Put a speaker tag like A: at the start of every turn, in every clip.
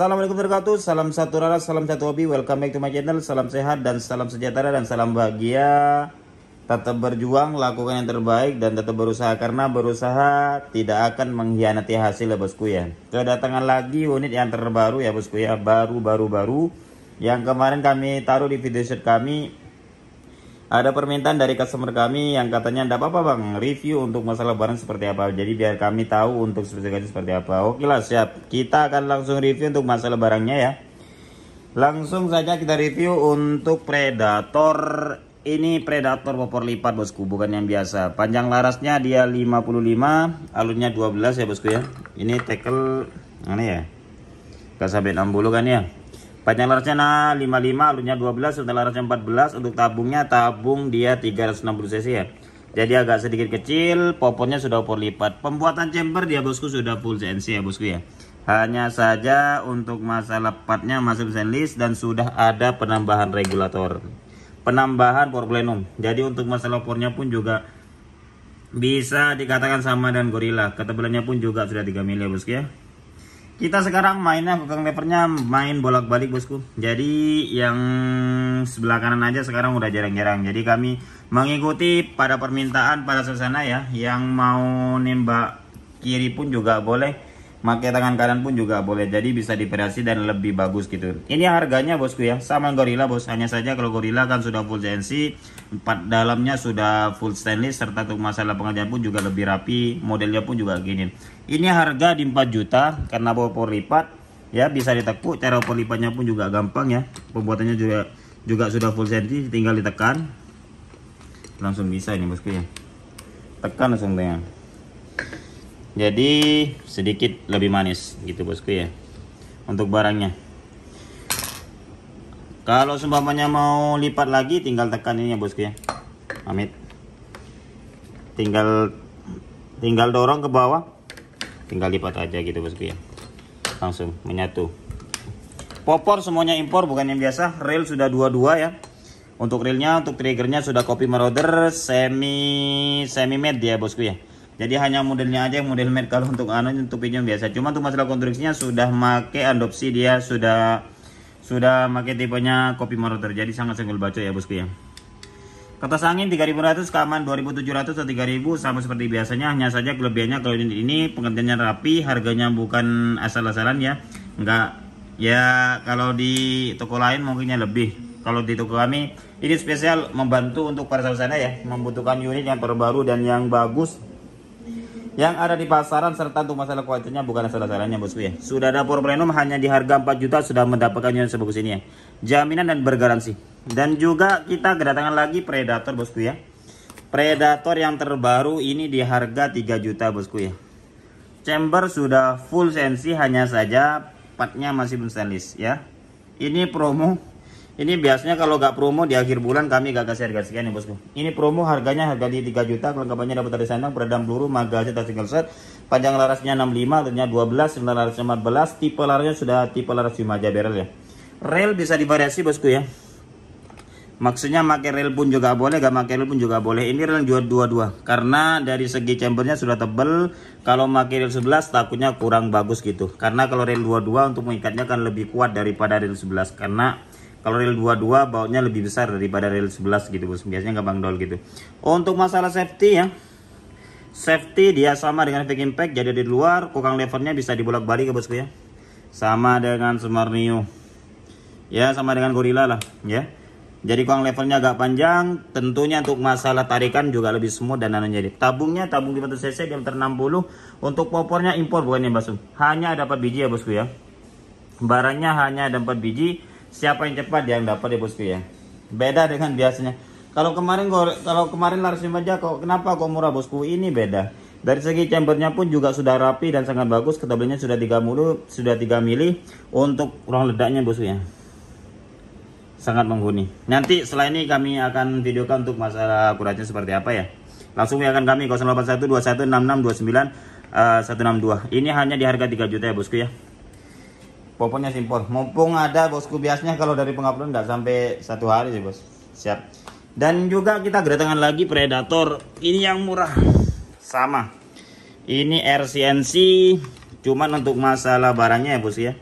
A: Assalamualaikum warahmatullahi wabarakatuh Salam satu rara, salam satu hobi Welcome back to my channel Salam sehat dan salam sejahtera dan salam bahagia Tetap berjuang, lakukan yang terbaik dan tetap berusaha Karena berusaha tidak akan mengkhianati hasil ya bosku ya Kedatangan lagi unit yang terbaru ya bosku ya Baru-baru-baru Yang kemarin kami taruh di video shoot kami ada permintaan dari customer kami yang katanya tidak apa-apa bang, review untuk masalah barang seperti apa. Jadi biar kami tahu untuk spesifikasi seperti apa. Oke lah siap, kita akan langsung review untuk masalah barangnya ya. Langsung saja kita review untuk Predator. Ini Predator popor lipat bosku, bukan yang biasa. Panjang larasnya dia 55, alurnya 12 ya bosku ya. Ini tackle, mana ya. Kasabit sampai 60 kan ya. Panjang larasnya 55, alurnya 12, sudah larasnya 14. Untuk tabungnya tabung dia 360 cc ya. Jadi agak sedikit kecil, popornya sudah opor lipat. Pembuatan chamber dia bosku sudah full CNC ya bosku ya. Hanya saja untuk masalah partnya masih stainless dan sudah ada penambahan regulator. Penambahan porplenum. Jadi untuk masalah pornya pun juga bisa dikatakan sama dan gorilla. Ketebalannya pun juga sudah 3 mili ya bosku ya. Kita sekarang mainnya pegang lepernya main bolak-balik bosku. Jadi yang sebelah kanan aja sekarang udah jarang-jarang. Jadi kami mengikuti pada permintaan pada suasana ya. Yang mau nembak kiri pun juga boleh maka tangan kanan pun juga boleh jadi bisa diperasi dan lebih bagus gitu ini harganya bosku ya sama gorilla bos hanya saja kalau gorilla kan sudah full CNC empat dalamnya sudah full stainless serta untuk masalah pengajian pun juga lebih rapi modelnya pun juga gini ini harga di 4 juta karena bawa power lipat ya bisa ditekuk cara bobor lipatnya pun juga gampang ya pembuatannya juga juga sudah full CNC tinggal ditekan langsung bisa ini bosku ya tekan langsung tengah jadi sedikit lebih manis gitu bosku ya untuk barangnya kalau seumpamanya mau lipat lagi tinggal tekan ini ya bosku ya amit tinggal tinggal dorong ke bawah tinggal lipat aja gitu bosku ya langsung menyatu popor semuanya impor bukan yang biasa rail sudah dua-dua ya untuk reelnya untuk triggernya sudah copy marauder semi semi made ya bosku ya jadi hanya modelnya aja yang model merk kalau untuk anu untuk pinjam biasa cuma untuk masalah konstruksinya sudah make adopsi dia sudah sudah make tipenya kopi maroter jadi sangat senggol baca ya bosku ya kertas angin 3500 keaman 2700 atau 3000 sama seperti biasanya hanya saja kelebihannya kalau unit ini pengertiannya rapi harganya bukan asal-asalan ya enggak ya kalau di toko lain mungkinnya lebih kalau di toko kami ini spesial membantu untuk para sana ya membutuhkan unit yang terbaru dan yang bagus yang ada di pasaran serta untuk masalah kualitasnya bukan salah-salahnya bosku ya. Sudah dapur plenum hanya di harga 4 juta sudah mendapatkan yang sebagus ini ya. Jaminan dan bergaransi. Dan juga kita kedatangan lagi Predator bosku ya. Predator yang terbaru ini di harga 3 juta bosku ya. Chamber sudah full sensi hanya saja partnya masih belum stainless ya. Ini promo ini biasanya kalau gak promo di akhir bulan kami gak kasih harga sekian ya bosku. Ini promo harganya harga di 3 juta, kelengkapannya dapat dari sandang, peredam peluru, magazin dan single set, panjang larasnya 65, artinya 12, larasnya 14. tipe larasnya sudah tipe laras Himaja barrel ya. Rail bisa divariasi bosku ya. Maksudnya pakai rail pun juga boleh, gak pakai rail pun juga boleh. Ini yang jual dua-dua karena dari segi chambernya sudah tebel. Kalau pakai rail 11 takutnya kurang bagus gitu. Karena kalau rail dua-dua untuk mengikatnya kan lebih kuat daripada rail 11 karena kalau reel 22 bautnya lebih besar daripada reel 11 gitu bos biasanya gampang dol gitu oh, untuk masalah safety ya safety dia sama dengan fake impact jadi di luar kokang levernya bisa dibolak balik ya bosku ya sama dengan Sumarnio ya sama dengan Gorilla lah ya jadi kokang levernya agak panjang tentunya untuk masalah tarikan juga lebih smooth dan jadi tabungnya tabung 500 cc diameter 60 untuk popornya impor bukan ya bosku hanya ada 4 biji ya bosku ya barangnya hanya ada 4 biji siapa yang cepat dia yang dapat ya bosku ya beda dengan biasanya kalau kemarin kalau kemarin laris aja kok kenapa kok murah bosku ini beda dari segi chambernya pun juga sudah rapi dan sangat bagus ketebelnya sudah tiga mulu sudah tiga mili untuk ruang ledaknya bosku ya sangat menghuni nanti setelah ini kami akan videokan untuk masalah akuratnya seperti apa ya langsung ya kan kami 081 21 29 uh, 162 ini hanya di harga 3 juta ya bosku ya Pokoknya simpel Mumpung ada bosku biasanya kalau dari pengupload nggak sampai satu hari sih bos. Siap. Dan juga kita kedatangan lagi Predator. Ini yang murah. Sama. Ini RCNC. Cuman untuk masalah barangnya ya bos ya.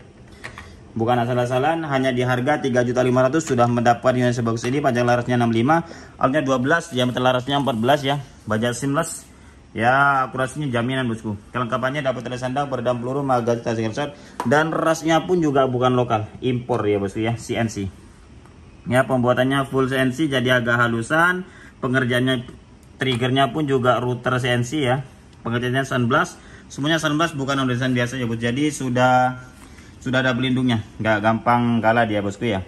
A: Bukan asal-asalan, hanya di harga 3.500 sudah mendapat yang sebagus ini, panjang larasnya 65, alurnya 12, diameter larasnya 14 ya, bajak seamless Ya, akurasinya jaminan bosku. Kelengkapannya dapat teles sandang, peredam peluru, magazin tas dan rasnya pun juga bukan lokal, impor ya bosku ya, CNC. Ya, pembuatannya full CNC jadi agak halusan, pengerjanya triggernya pun juga router CNC ya. pengerjanya sunblast, semuanya sunblast bukan ondesan biasa ya bos. Jadi sudah sudah ada pelindungnya, nggak gampang kalah dia bosku ya.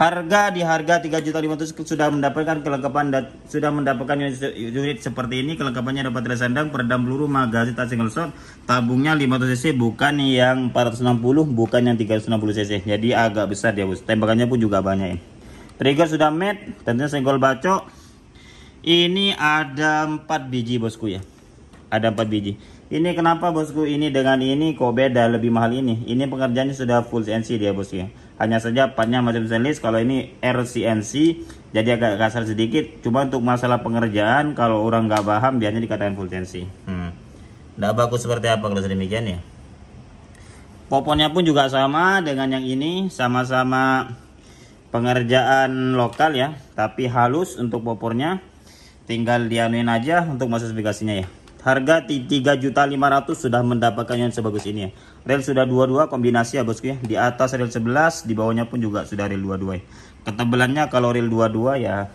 A: Harga di harga 3.500 sudah mendapatkan kelengkapan dan sudah mendapatkan unit, seperti ini. Kelengkapannya dapat tersandang peredam peluru, magazin, tas single shot, tabungnya 500 cc bukan yang 460, bukan yang 360 cc. Jadi agak besar dia, Bos. Tembakannya pun juga banyak ya. Trigger sudah made, tentunya senggol bacok. Ini ada 4 biji, Bosku ya. Ada 4 biji. Ini kenapa bosku ini dengan ini kok beda lebih mahal ini. Ini pengerjaannya sudah full CNC dia bosku ya hanya saja panjang macam stainless kalau ini RCNC jadi agak kasar sedikit cuma untuk masalah pengerjaan kalau orang nggak paham biasanya dikatakan full tensi hmm. bagus seperti apa kalau sedemikian ya poponnya pun juga sama dengan yang ini sama-sama pengerjaan lokal ya tapi halus untuk popornya tinggal dianuin aja untuk masuk spesifikasinya ya Harga 3.500 sudah mendapatkan yang sebagus ini ya. Rel sudah 22 kombinasi ya bosku ya. Di atas rel 11, di bawahnya pun juga sudah rel 22 ya. Ketebalannya kalau rel 22 ya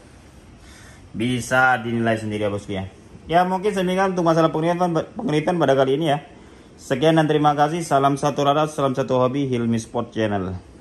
A: bisa dinilai sendiri ya bosku ya. Ya mungkin semingguan untuk masalah pengeritan, pengeritan pada kali ini ya. Sekian dan terima kasih. Salam satu rada, salam satu hobi Hilmi Sport Channel.